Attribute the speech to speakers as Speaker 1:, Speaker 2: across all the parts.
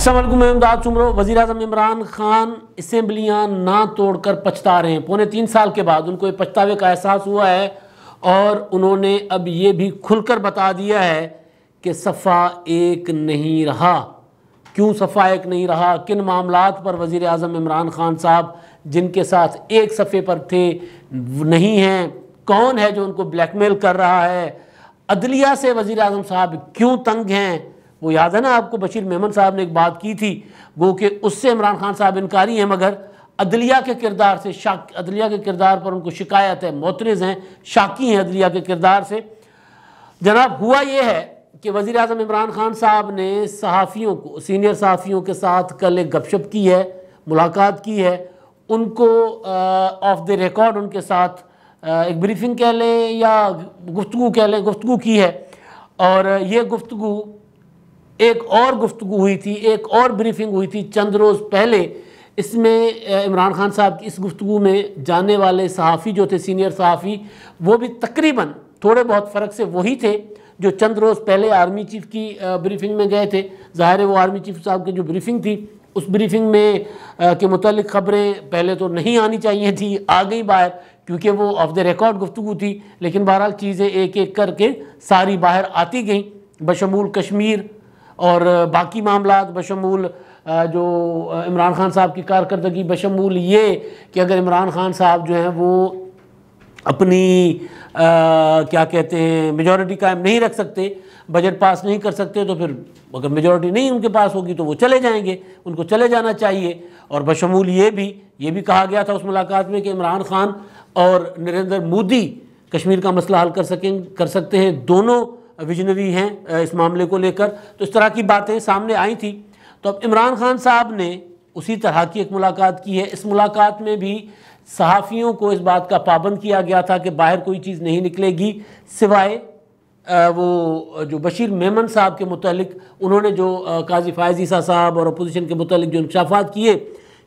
Speaker 1: असलम अहमदाद चुमरो वज़ी अजम इमरान ख़ान इसम्बलियाँ ना तोड़ कर पछता रहे हैं पौने तीन साल के बाद उनको एक पछतावे का एहसास हुआ है और उन्होंने अब ये भी खुलकर बता दिया है कि सफ़ा एक नहीं रहा क्यों सफ़ा एक नहीं रहा किन मामला पर वज़ी अजम इमरान ख़ान साहब जिनके साथ एक सफ़े पर थे नहीं हैं कौन है जो उनको ब्लैक मेल कर रहा है अदलिया से वज़ी अजम साहब क्यों तंग हैं वो याद है ना आपको बशीर मेमन साहब ने एक बात की थी वो कि उससे इमरान खान साहब इनकारी हैं मगर अदलिया के किरदार से शाक अदलिया के किरदार पर उनको शिकायत है मोतरज़ हैं शाकी हैं अदलिया के किरदार से जनाब हुआ ये है कि वज़ी अजम इमरान खान साहब ने सहाफ़ियों को सीनियर सहाफ़ियों के साथ कल एक गपशप की है मुलाकात की है उनको ऑफ द रिकॉर्ड उनके साथ आ, एक ब्रीफिंग कह लें या गुफ्तु कह लें गुफ्तु की है और ये गुफ्तु एक और गुफ्तु हुई थी एक और ब्रीफिंग हुई थी चंद रोज़ पहले इसमें इमरान खान साहब की इस गुफ्तु में जाने वाले सहाफ़ी जो थे सीनियर सहाफ़ी वो भी तकरीबन थोड़े बहुत फ़र्क से वही थे जो चंद रोज़ पहले आर्मी चीफ की ब्रीफिंग में गए थे ज़ाहिर वो आर्मी चीफ साहब की जो ब्रीफिंग थी उस ब्रीफिंग में आ, के मुतल ख़बरें पहले तो नहीं आनी चाहिए थी आ गई बाहर क्योंकि वो ऑफ द रिकॉर्ड गुफ्तु थी लेकिन बहरहाल चीज़ें एक एक करके सारी बाहर आती गई बशमूल कश्मीर और बाकी मामला बशमूल जो इमरान खान साहब की कारकरी बशमूल ये कि अगर इमरान खान साहब जो हैं वो अपनी आ, क्या कहते हैं मेजॉरिटी कायम नहीं रख सकते बजट पास नहीं कर सकते तो फिर अगर मेजॉरिटी नहीं उनके पास होगी तो वो चले जाएंगे उनको चले जाना चाहिए और बशमूल ये भी ये भी कहा गया था उस मुलाकात में कि इमरान खान और नरेंद्र मोदी कश्मीर का मसला हल कर सकें कर सकते हैं दोनों विजनरी हैं इस मामले को लेकर तो इस तरह की बातें सामने आई थी तो अब इमरान खान साहब ने उसी तरह की एक मुलाकात की है इस मुलाकात में भी सहाफ़ियों को इस बात का पाबंद किया गया था कि बाहर कोई चीज़ नहीं निकलेगी सिवाय वो जो बशीर मेमन साहब के मतलब उन्होंने जो काजी फायजीसा साहब और अपोजिशन के मतलब जो इंकशाफात किए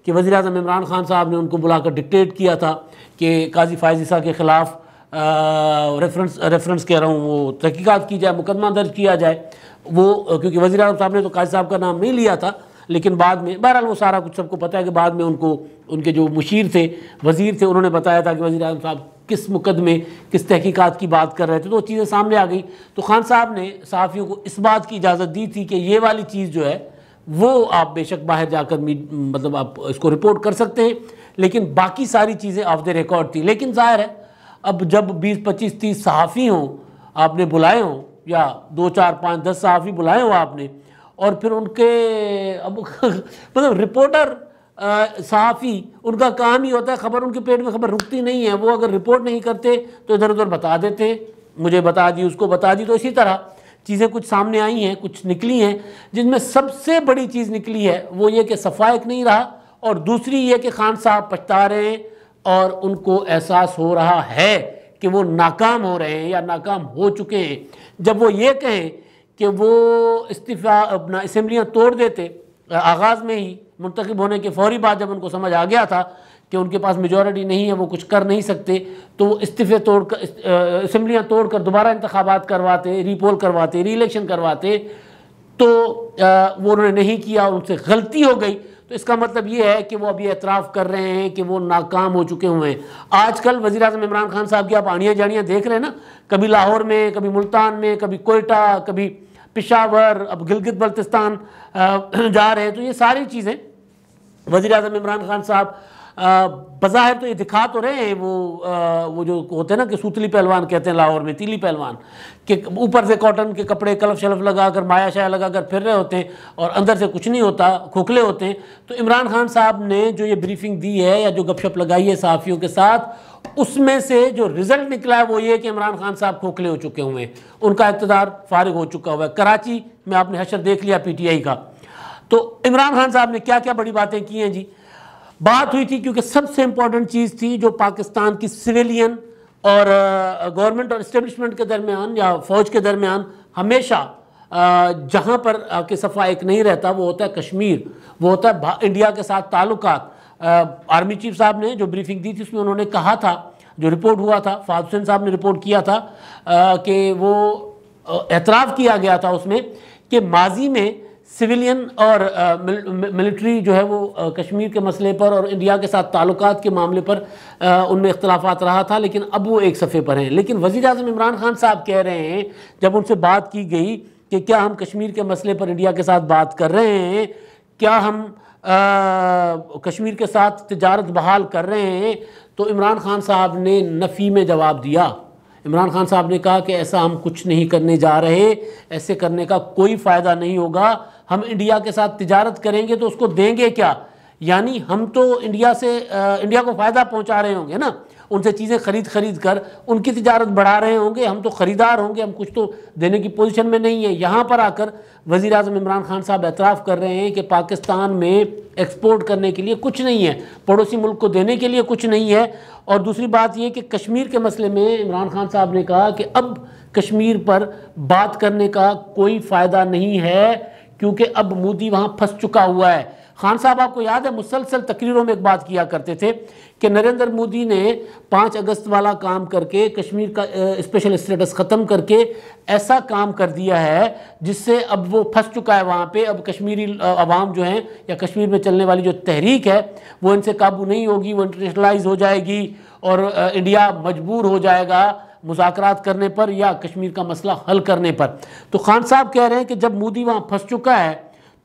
Speaker 1: कि वज़ी अजम इमरान खान साहब ने उनको बुलाकर डिक्टेट किया था कि काजी फायज़ी के ख़िलाफ़ रेफरेंस रेफरेंस कह रहा हूँ वो तहकीकत की जाए मुकदमा दर्ज किया जाए वो क्योंकि वजी अजम साहब ने तो काज साहब का नाम नहीं लिया था लेकिन बाद में बहरहाल वो सारा कुछ सबको पता है कि बाद में उनको उनके जो मुशीर थे वज़ीर थे उन्होंने बताया था कि वजी अजम साहब किस मुकदमे किस तहकीकात की बात कर रहे थे तो वो चीज़ें सामने आ गई तो खान साहब ने सहाफ़ियों को इस बात की इजाज़त दी थी कि ये वाली चीज़ जो है वो आप बेशक बाहर जाकर मतलब आप इसको रिपोर्ट कर सकते हैं लेकिन बाकी सारी चीज़ें ऑफ द रिकॉर्ड थी लेकिन ज़ाहिर है अब जब 20 25 30 सहाफ़ी हों आपने बुलाए हों या दो चार पाँच दस सहाफ़ी बुलाए हों आपने और फिर उनके अब मतलब रिपोर्टर सहाफ़ी उनका काम ही होता है खबर उनके पेट में खबर रुकती नहीं है वो अगर रिपोर्ट नहीं करते तो इधर उधर बता देते मुझे बता दी उसको बता दी तो इसी तरह चीज़ें कुछ सामने आई हैं कुछ निकली हैं जिनमें सबसे बड़ी चीज़ निकली है वो ये कि सफ़ाइक नहीं रहा और दूसरी ये कि खान साहब पछता रहे हैं और उनको एहसास हो रहा है कि वो नाकाम हो रहे हैं या नाकाम हो चुके हैं जब वो ये कहें कि वो इस्तीफ़ा अपना इसम्बलियाँ तोड़ देते आगाज़ में ही मुंतखब होने के फौरी बाद जब उनको समझ आ गया था कि उनके पास मेजॉरिटी नहीं है वो कुछ कर नहीं सकते तो वो इस्तीफ़े तोड़ कर इसम्बलियाँ तोड़ कर दोबारा इंतबात करवाते रीपोल करवाते री करवाते तो आ, वो उन्होंने नहीं किया उनसे गलती हो गई तो इसका मतलब ये है कि वो अभी एतराफ़ कर रहे हैं कि वो नाकाम हो चुके हुए हैं आजकल वजी अजम इमरान खान साहब की आप आनियाँ जानियाँ देख रहे हैं ना कभी लाहौर में कभी मुल्तान में कभी कोयटा कभी पिशावर अब गिलगित बल्तिस्तान जा रहे हैं तो ये सारी चीज़ें वजी अजम इमरान खान साहब बज़ाहिर तो ये दिखा तो रहे हैं वो आ, वो जो होते हैं ना कि सूतली पहलवान कहते हैं लाहौर में तीली पहलवान कि ऊपर से कॉटन के कपड़े कलफ शलफ लगा कर माया शाया लगा कर फिर रहे होते हैं और अंदर से कुछ नहीं होता खोखले होते हैं तो इमरान खान साहब ने जो ये ब्रीफिंग दी है या जो गपशप लगाई है सहाफ़ियों के साथ उसमें से जो रिज़ल्ट निकला है वो ये कि इमरान खान साहब खोखले हो चुके हुए हैं उनका इकतदार फारग हो चुका हुआ है कराची में आपने हशर देख लिया पी टी आई का तो इमरान खान साहब ने क्या क्या बड़ी बातें की हैं जी बात हुई थी क्योंकि सबसे इंपॉर्टेंट चीज़ थी जो पाकिस्तान की सिविलियन और गवर्नमेंट और इस्टेब्लिशमेंट के दरमियान या फ़ौज के दरमियान हमेशा जहाँ पर के सफ़ा एक नहीं रहता वो होता है कश्मीर वो होता है इंडिया के साथ ताल्लुक आर्मी चीफ साहब ने जो ब्रीफिंग दी थी उसमें उन्होंने कहा था जो रिपोर्ट हुआ था फाद हुसैन साहब ने रिपोर्ट किया था कि वो एतराफ़ किया गया था उसमें कि माजी में सिविलियन और मिलिट्री जो है वो कश्मीर के मसले पर और इंडिया के साथ ताल्लुक के मामले पर उनमें इख्तलाफात रहा था लेकिन अब वो एक सफ़े पर हैं लेकिन वज़ी अजम इमरान खान साहब कह रहे हैं जब उनसे बात की गई कि क्या हम कश्मीर के मसले पर इंडिया के साथ बात कर रहे हैं क्या हम आ, कश्मीर के साथ तजारत बहाल कर रहे हैं तो इमरान खान साहब ने नफ़ी में जवाब दिया इमरान खान साहब ने कहा कि ऐसा हम कुछ नहीं करने जा रहे ऐसे करने का कोई फ़ायदा नहीं होगा हम इंडिया के साथ तजारत करेंगे तो उसको देंगे क्या यानी हम तो इंडिया से आ, इंडिया को फ़ायदा पहुंचा रहे होंगे ना उनसे चीज़ें खरीद खरीद कर उनकी तजारत बढ़ा रहे होंगे हम तो ख़रीदार होंगे हम कुछ तो देने की पोजीशन में नहीं है यहाँ पर आकर वज़ी अजम इमरान खान साहब एतराफ़ कर रहे हैं कि पाकिस्तान में एक्सपोर्ट करने के लिए कुछ नहीं है पड़ोसी मुल्क को देने के लिए कुछ नहीं है और दूसरी बात यह कि कश्मीर के मसले में इमरान खान साहब ने कहा कि अब कश्मीर पर बात करने का कोई फ़ायदा नहीं है क्योंकि अब मोदी वहाँ फंस चुका हुआ है खान साहब आपको याद है मुसलसल तकरीरों में एक बात किया करते थे कि नरेंद्र मोदी ने पाँच अगस्त वाला काम करके कश्मीर का स्पेशल स्टेटस ख़त्म करके ऐसा काम कर दिया है जिससे अब वो फंस चुका है वहाँ पे अब कश्मीरी आवाम जो हैं या कश्मीर में चलने वाली जो तहरीक है वो इनसे काबू नहीं होगी वो इंटरनेशनलाइज हो जाएगी और इंडिया मजबूर हो जाएगा मुजाकर करने पर या कश्मीर का मसला हल करने पर तो खान साहब कह रहे हैं कि जब मोदी वहाँ फंस चुका है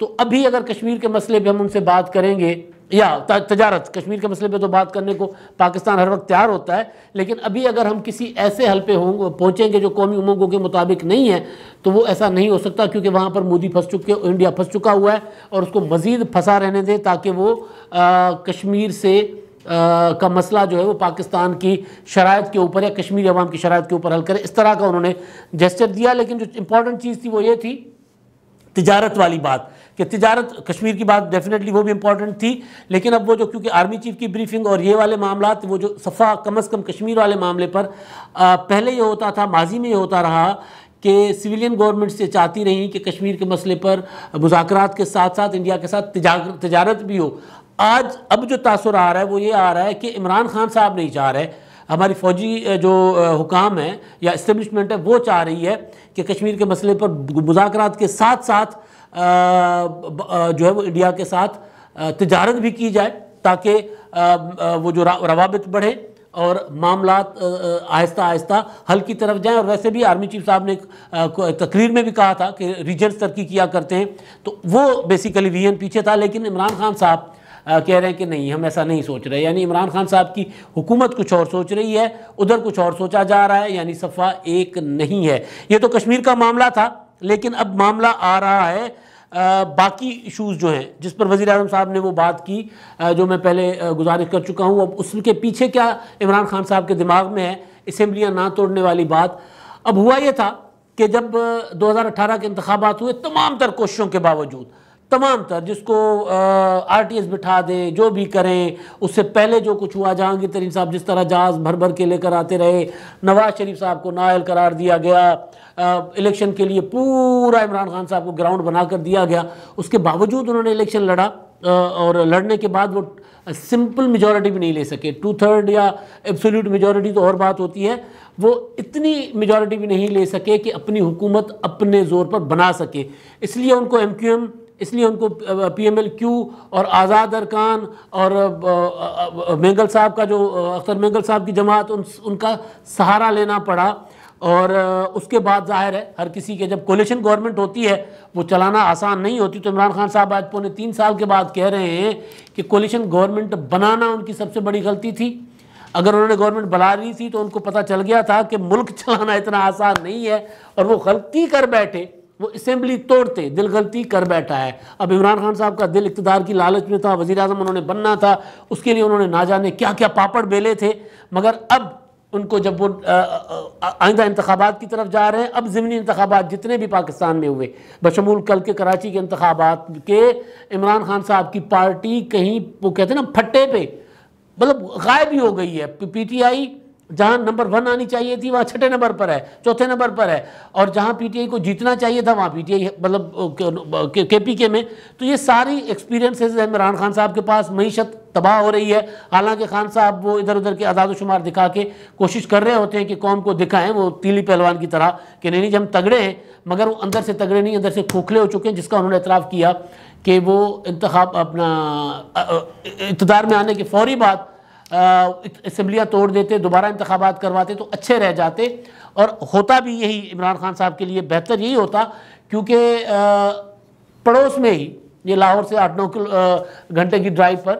Speaker 1: तो अभी अगर कश्मीर के मसले पर हम उनसे बात करेंगे या तजारत कश्मीर के मसले पे तो बात करने को पाकिस्तान हर वक्त तैयार होता है लेकिन अभी अगर हम किसी ऐसे हल पे होंगे पहुँचेंगे जो कौमी उमंगों के मुताबिक नहीं है तो वो ऐसा नहीं हो सकता क्योंकि वहाँ पर मोदी फंस चुके इंडिया फंस चुका हुआ है और उसको मज़ीद फंसा रहने दें ताकि वो आ, कश्मीर से का मसला जो है वो पाकिस्तान की शरात के ऊपर या कश्मीरी अवाम की शरात के ऊपर हल करें इस तरह का उन्होंने जेस्टर दिया लेकिन जो इम्पोर्टेंट चीज़ थी वो ये थी तजारत वाली बात कि तजारत कश्मीर की बात डेफिनेटली वो भी इंपॉर्टेंट थी लेकिन अब वो जो क्योंकि आर्मी चीफ की ब्रीफिंग और ये वाले मामला वो जो सफ़ा कम अज़ कम कश्मीर वाले मामले पर आ, पहले ये होता था माजी में ये होता रहा कि सिविलियन गवर्नमेंट से चाहती रहीं कि कश्मीर के मसले पर मुजाकर के साथ साथ इंडिया के साथ तजारत भी हो आज अब जो तासर आ रहा है वो ये आ रहा है कि इमरान खान साहब नहीं चाह रहे हमारी फौजी जो हुकाम है या इस्टबलिशमेंट है वो चाह रही है कि कश्मीर के मसले पर मुजाकर के साथ साथ जो है वो इंडिया के साथ तजारत भी की जाए ताकि वो जो रवाबित बढ़े और मामला आहिस्ता आहिस्ता हल की तरफ जाएं और वैसे भी आर्मी चीफ साहब ने तकरीर में भी कहा था कि रीजन तरक्की किया करते हैं तो वो बेसिकली वी पीछे था लेकिन इमरान खान साहब कह रहे हैं कि नहीं हम ऐसा नहीं सोच रहे यानी इमरान खान साहब की हुकूमत कुछ और सोच रही है उधर कुछ और सोचा जा रहा है यानी सफ़ा एक नहीं है ये तो कश्मीर का मामला था लेकिन अब मामला आ रहा है आ, बाकी इशूज़ जो हैं जिस पर वज़ी अजम साहब ने वो बात की आ, जो मैं पहले गुजारिश कर चुका हूँ अब उसके पीछे क्या इमरान खान साहब के दिमाग में है इसम्बलियाँ ना तोड़ने वाली बात अब हुआ ये था कि जब 2018 के इंतबात हुए तमाम तर कोशिशों के बावजूद तमाम तर जिसको आर टी एस बिठा दे जो भी करें उससे पहले जो कुछ हुआ जहांगीर तरीन साहब जिस तरह जहाज भर भर के लेकर आते रहे नवाज शरीफ साहब को नायल करार दिया गया इलेक्शन के लिए पूरा इमरान खान साहब को ग्राउंड बना कर दिया गया उसके बावजूद उन्होंने इलेक्शन लड़ा और लड़ने के बाद वो सिंपल मेजोरिटी भी नहीं ले सके टू थर्ड या एब्सोल्यूट मेजोरिटी तो और बात होती है वो इतनी मेजोरिटी भी नहीं ले सके कि अपनी हुकूमत अपने ज़ोर पर बना सके इसलिए उनको एम क्यू एम इसलिए उनको पी एम एल क्यू और आज़ाद अरकान और मेंगल साहब का जो अख्तर मेंगल साहब की जमात उन उनका सहारा लेना पड़ा और उसके बाद जाहिर है हर किसी के जब कोलेशन गवर्नमेंट होती है वो चलाना आसान नहीं होती तो इमरान खान साहब आज पौने तीन साल के बाद कह रहे हैं कि कोलेशन गवर्नमेंट बनाना उनकी सबसे बड़ी गलती थी अगर उन्होंने गवर्नमेंट बना ली थी तो उनको पता चल गया था कि मुल्क चलाना इतना आसान नहीं है और वो गलती कर बैठे वो असम्बली तोड़ते दिल गलती कर बैठा है अब इमरान खान साहब का दिल इकतदार की लालच में था वज़ी अजम उन्होंने बनना था उसके लिए उन्होंने ना जाने क्या क्या पापड़ बेले थे मगर अब उनको जब वो आइंदा इंतबात की तरफ जा रहे हैं अब ज़मनी इंतबात जितने भी पाकिस्तान में हुए बशमूल कल के कराची के इंतबात के इमरान खान साहब की पार्टी कहीं वो कहते हैं ना फट्टे पे मतलब गायब ही हो गई है पी टी आई जहां नंबर वन आनी चाहिए थी वहाँ छठे नंबर पर है चौथे नंबर पर है और जहां पीटीआई को जीतना चाहिए था वहाँ पीटीआई मतलब के पी के में तो ये सारी एक्सपीरियंसेस इमरान खान साहब के पास मीशत तबाह हो रही है हालांकि खान साहब वो इधर उधर के आदाद शुमार दिखा के कोशिश कर रहे होते हैं कि कौम को दिखाएं वो तीली पहलवान की तरह कि नहीं नहीं हम तगड़े हैं मगर वो अंदर से तगड़े नहीं अंदर से खोखले हो चुके हैं जिसका उन्होंने इतराफ़ किया कि वो इंतखब अपना इकतदार में आने के फौरी बाद इसम्बलियाँ तोड़ देते दोबारा इंतबात करवाते तो अच्छे रह जाते और होता भी यही इमरान खान साहब के लिए बेहतर यही होता क्योंकि पड़ोस में ही ये लाहौर से आठ नौ घंटे की ड्राइव पर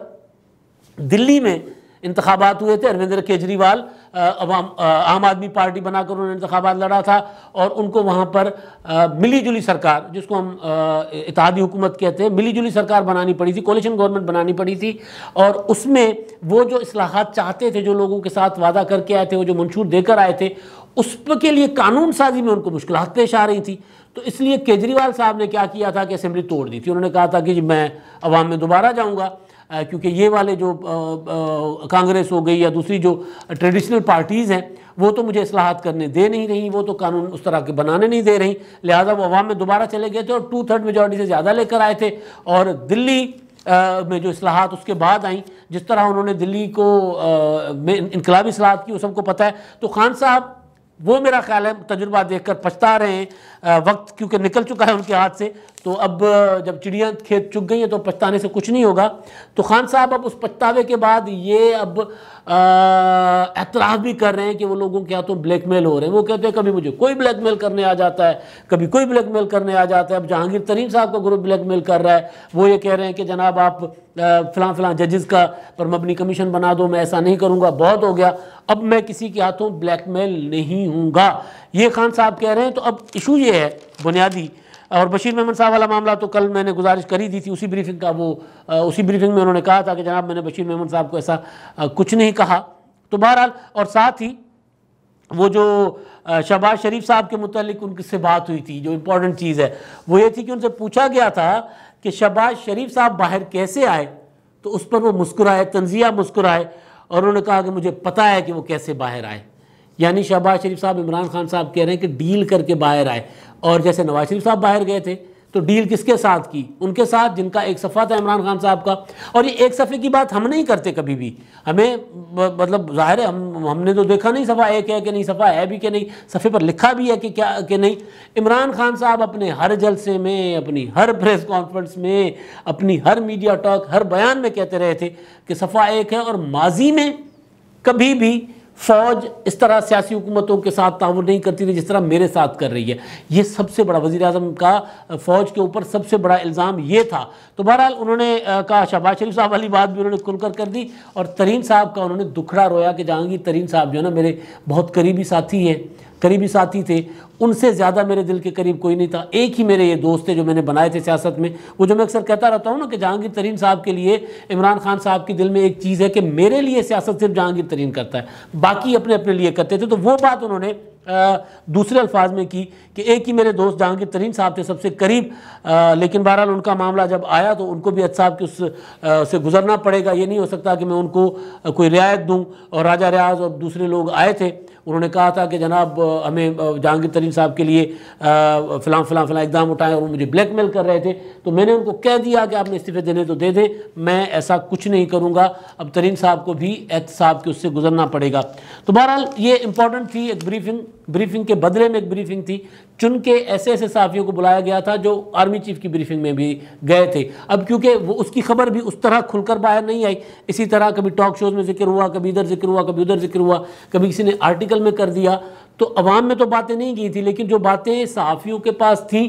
Speaker 1: दिल्ली में इंतबात हुए थे अरविंद केजरीवाल आम आदमी पार्टी बनाकर उन्होंने इंतबात लड़ा था और उनको वहाँ पर मिली जुली सरकार जिसको हम इतिहादी हुकूमत कहते हैं मिली जुली सरकार बनानी पड़ी थी कोलिशन गवर्नमेंट बनानी पड़ी थी और उसमें वो जो असलाहत चाहते थे जो लोगों के साथ वादा करके आए थे वो जो मंशूर देकर आए थे उस के लिए कानून साजी में उनको मुश्किल पेश आ रही थी तो इसलिए केजरीवाल साहब ने क्या किया था कि असेंबली तोड़ दी थी उन्होंने कहा था कि मैं अवाम में दोबारा जाऊँगा क्योंकि ये वाले जो कांग्रेस हो गई या दूसरी जो ट्रेडिशनल पार्टीज़ हैं वो तो मुझे असलाहत करने दे नहीं रही वो तो कानून उस तरह के बनाने नहीं दे रही लिहाजा वो अवाम में दोबारा चले गए थे और टू थर्ड मेजॉरिटी से ज़्यादा लेकर आए थे और दिल्ली आ, में जो असलाहत उसके बाद आई जिस तरह उन्होंने दिल्ली को में इनकलाबी असलाहत की वो सबको पता है तो खान साहब वो मेरा ख्याल है तजुर्बा देख कर पछता रहे हैं वक्त क्योंकि निकल चुका है उनके हाथ से तो अब जब चिड़ियाँ खेत चुग गई हैं तो पछताने से कुछ नहीं होगा तो खान साहब अब उस पछतावे के बाद ये अब एतराज़ भी कर रहे हैं कि वो लोगों के हाथों ब्लैकमेल हो रहे हैं वो कहते हैं कभी मुझे कोई ब्लैकमेल करने आ जाता है कभी कोई ब्लैकमेल करने आ जाता है अब जहांगीर तरीन साहब का ग्रुप ब्लैकमेल कर रहा है वो ये कह रहे हैं कि जनाब आप फलां फलां जजेस का पर मबनी कमीशन बना दो मैं ऐसा नहीं करूँगा बहुत हो गया अब मैं किसी के हाथों ब्लैकमेल नहीं हूँगा ये खान साहब कह रहे हैं तो अब इशू ये है बुनियादी और बशीर महमद साहब वाला मामला तो कल मैंने गुजारिश करी दी थी उसी ब्रीफिंग का वो उसी ब्रीफिंग में उन्होंने कहा था कि जनाब मैंने बशीर महमद साहब को ऐसा कुछ नहीं कहा तो बहरहाल और साथ ही वो जो शहबाज शरीफ साहब के मतलब उनसे बात हुई थी जो इम्पोर्टेंट चीज़ है वो ये थी कि उनसे पूछा गया था कि शहबाज शरीफ साहब बाहर कैसे आए तो उस पर वो मुस्कुराए तंजिया मुस्कुराए और उन्होंने कहा कि मुझे पता है कि वो कैसे बाहर आए यानी शहबाज शरीफ साहब इमरान खान साहब कह रहे हैं कि डील करके बाहर आए और जैसे नवाज शरीफ साहब बाहर गए थे तो डील किसके साथ की उनके साथ जिनका एक सफ़ा था इमरान खान साहब का और ये एक सफ़े की बात हम नहीं करते कभी भी हमें मतलब ज़ाहिर है हम हमने तो देखा नहीं सफ़ा एक है कि नहीं सफ़ा है भी कि नहीं सफ़े पर लिखा भी है कि क्या कि नहीं इमरान खान साहब अपने हर जलसे में अपनी हर प्रेस कॉन्फ्रेंस में अपनी हर मीडिया टॉक हर बयान में कहते रहे थे कि सफ़ा एक है और माजी में कभी भी फौज इस तरह सियासी हुकूमतों के साथ ताउन नहीं करती थी जिस तरह मेरे साथ कर रही है ये सबसे बड़ा वजी अजम का फ़ौज के ऊपर सबसे बड़ा इल्ज़ाम ये था तो बहरहाल उन्होंने कहा शहबाज शरीफ साहब वाली बात भी उन्होंने खुलकर कर दी और तरीन साहब का उन्होंने दुखड़ा रोया कि जहांगीर तरीन साहब जो है ना मेरे बहुत करीबी साथी हैं करीबी साथी थे उनसे ज़्यादा मेरे दिल के करीब कोई नहीं था एक ही मेरे ये दोस्त थे जो मैंने बनाए थे सियासत में वो जो मैं अक्सर कहता रहता हूँ ना कि जहांगीर तरीन साहब के लिए इमरान खान साहब के दिल में एक चीज़ है कि मेरे लिए सियासत सिर्फ जहांगीर तरीन करता है बाकी अपने अपने लिए करते थे तो वो बात उन्होंने दूसरे अल्फाज में की कि एक ही मेरे दोस्त जहांगीर तरीन साहब थे सबसे करीब लेकिन बहरहाल उनका मामला जब आया तो उनको भी साहब के उस से गुजरना पड़ेगा ये नहीं हो सकता कि मैं उनको कोई रियायत दूँ और राजा रियाज और दूसरे लोग आए थे उन्होंने कहा था कि जनाब हमें जहांगीर तरीन साहब के लिए फ़लाँ फ़लाँ फ़लाँ इकदाम उठाए और वो मुझे ब्लैकमेल कर रहे थे तो मैंने उनको कह दिया कि आपने इस्तीफे देने तो दे दें मैं ऐसा कुछ नहीं करूँगा अब तरीन साहब को भी एहत साहब के उससे गुजरना पड़ेगा तो बहरहाल ये इंपॉर्टेंट थी एक ब्रीफिंग ब्रीफिंग के बदले में एक ब्रीफिंग थी चुन के ऐसे ऐसे साफियों को बुलाया गया था जो आर्मी चीफ की ब्रीफिंग में भी गए थे अब क्योंकि वो उसकी खबर भी उस तरह खुलकर बाहर नहीं आई इसी तरह कभी टॉक शोज़ में जिक्र हुआ कभी इधर जिक्र हुआ कभी उधर जिक्र हुआ कभी किसी ने आर्टिकल में कर दिया तो अवाम में तो बातें नहीं की थी लेकिन जो बातें सहाफ़ियों के पास थी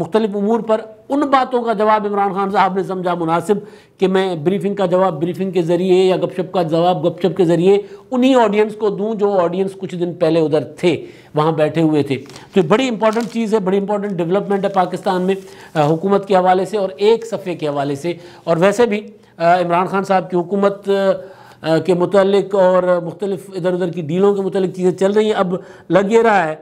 Speaker 1: मुख्तलिफ अमूर पर उन बातों का जवाब इमरान खान साहब ने समझा मुनासिब कि मैं ब्रीफिंग का जवाब ब्रीफिंग के ज़रिए या गपशप का जवाब गपशप के ज़रिए उन्हीं ऑडियंस को दूँ जो ऑडियंस कुछ दिन पहले उधर थे वहाँ बैठे हुए थे तो बड़ी इंपॉर्टेंट चीज़ है बड़ी इंपॉर्टेंट डेवलपमेंट है पाकिस्तान में हुकूमत के हवाले से और एक सफ़े के हवाले से और वैसे भी इमरान खान साहब की हुकूमत के मतलब और मुख्तलिफ इधर उधर की डीलों के मतलब चीज़ें चल रही हैं अब लग ये रहा है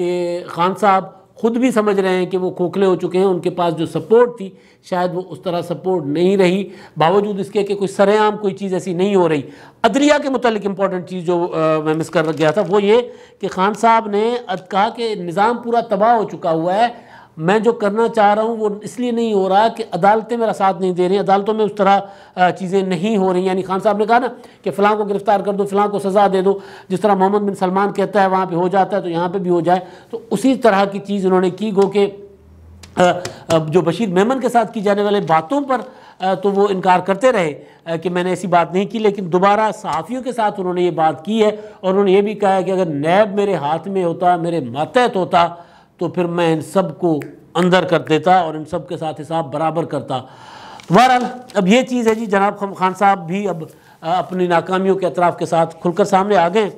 Speaker 1: कि खान साहब खुद भी समझ रहे हैं कि वो खोखले हो चुके हैं उनके पास जो सपोर्ट थी शायद वो उस तरह सपोर्ट नहीं रही बावजूद इसके कि कोई सरेआम कोई चीज़ ऐसी नहीं हो रही अदरिया के मतलब इम्पॉर्टेंट चीज़ जो आ, मैं मिस कर गया था वो ये कि खान साहब ने कहा कि निज़ाम पूरा तबाह हो चुका हुआ है मैं जो करना चाह रहा हूँ वो इसलिए नहीं हो रहा कि अदालतें मेरा साथ नहीं दे रही अदालतों में उस तरह चीज़ें नहीं हो रही यानी खान साहब ने कहा ना कि फ़लाँ को गिरफ़्तार कर दो फ़लाँ को सज़ा दे दो जिस तरह मोहम्मद बिन सलमान कहता है वहाँ पर हो जाता है तो यहाँ पर भी हो जाए तो उसी तरह की चीज़ उन्होंने की गो कि जो बशीर मेमन के साथ की जाने वाले बातों पर तो वो इनकार करते रहे कि मैंने ऐसी बात नहीं की लेकिन दोबारा सहाफ़ियों के साथ उन्होंने ये बात की है और उन्होंने ये भी कहा है कि अगर नैब मेरे हाथ में होता मेरे मातहत होता तो फिर मैं इन सब को अंदर कर देता और इन सब के साथ हिसाब बराबर करता बहरहाल अब ये चीज़ है जी जनाब खान साहब भी अब अपनी नाकामियों के अतराफ़ के साथ खुलकर सामने आ गए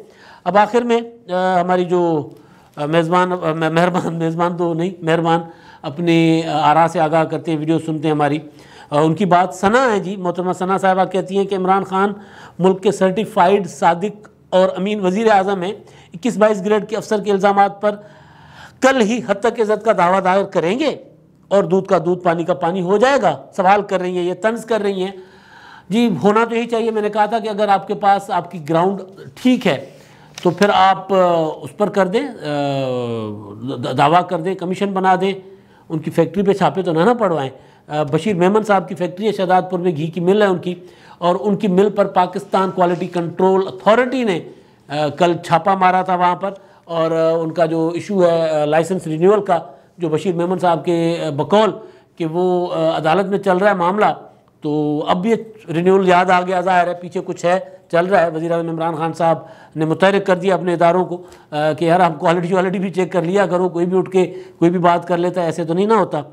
Speaker 1: अब आखिर में आ, हमारी जो मेज़बान मेहरबान मेज़बान तो नहीं मेहरबान अपने आरा से आगाह करते हैं वीडियो सुनते हैं हमारी आ, उनकी बात सना है जी मोहतरमा सना साहबा कहती हैं कि इमरान खान मुल्क के सर्टिफाइड सदक और अमीन वज़ी अजम हैं इक्कीस बाईस ग्रेड के अफसर के इल्ज़ाम पर कल ही हद तक इज्जत का दावा दायर करेंगे और दूध का दूध पानी का पानी हो जाएगा सवाल कर रही हैं ये तंज कर रही हैं जी होना तो यही चाहिए मैंने कहा था कि अगर आपके पास आपकी ग्राउंड ठीक है तो फिर आप उस पर कर दें दावा कर दें कमीशन बना दें उनकी फैक्ट्री पे छापे तो ना ना पड़वाएं बशीर मेमन साहब की फैक्ट्री है शहदादपुर में घी की मिल है उनकी और उनकी मिल पर पाकिस्तान क्वालिटी कंट्रोल अथॉरिटी ने कल छापा मारा था वहाँ पर और उनका जो इशू है लाइसेंस रिन्यूअल का जो बशीर मेमन साहब के बकौल कि वो अदालत में चल रहा है मामला तो अब ये रिन्यूअल याद आ गया ज़ाहिर है पीछे कुछ है चल रहा है वजी अजम इमरान खान साहब ने मुतहरक कर दिया अपने इदारों को आ, कि यार हम क्वालिटी वालिटी भी चेक कर लिया करो कोई भी उठ के कोई भी बात कर लेता है ऐसे तो नहीं ना होता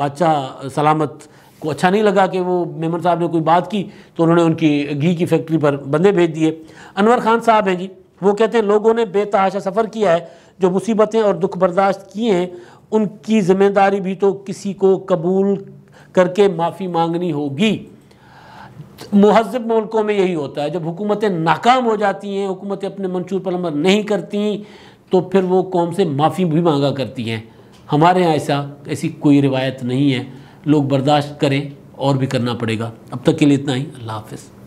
Speaker 1: बादशाह सलामत को अच्छा नहीं लगा कि वो मेमन साहब ने कोई बात की तो उन्होंने उनकी घी की फैक्ट्री पर बंदे भेज दिए अनवर खान साहब हैं जी वो कहते हैं लोगों ने बेतहाशा सफ़र किया है जो मुसीबतें और दुख बर्दाश्त किए हैं उनकी जिम्मेदारी भी तो किसी को कबूल करके माफ़ी मांगनी होगी महजब मुल्कों में यही होता है जब हुकूमतें नाकाम हो जाती हैं हुकूमतें अपने मंशूर पर अमल नहीं करती तो फिर वो कौम से माफ़ी भी मांगा करती हैं हमारे यहाँ ऐसा ऐसी कोई रिवायत नहीं है लोग बर्दाश्त करें और भी करना पड़ेगा अब तक के लिए इतना ही अल्लाह हाफिज़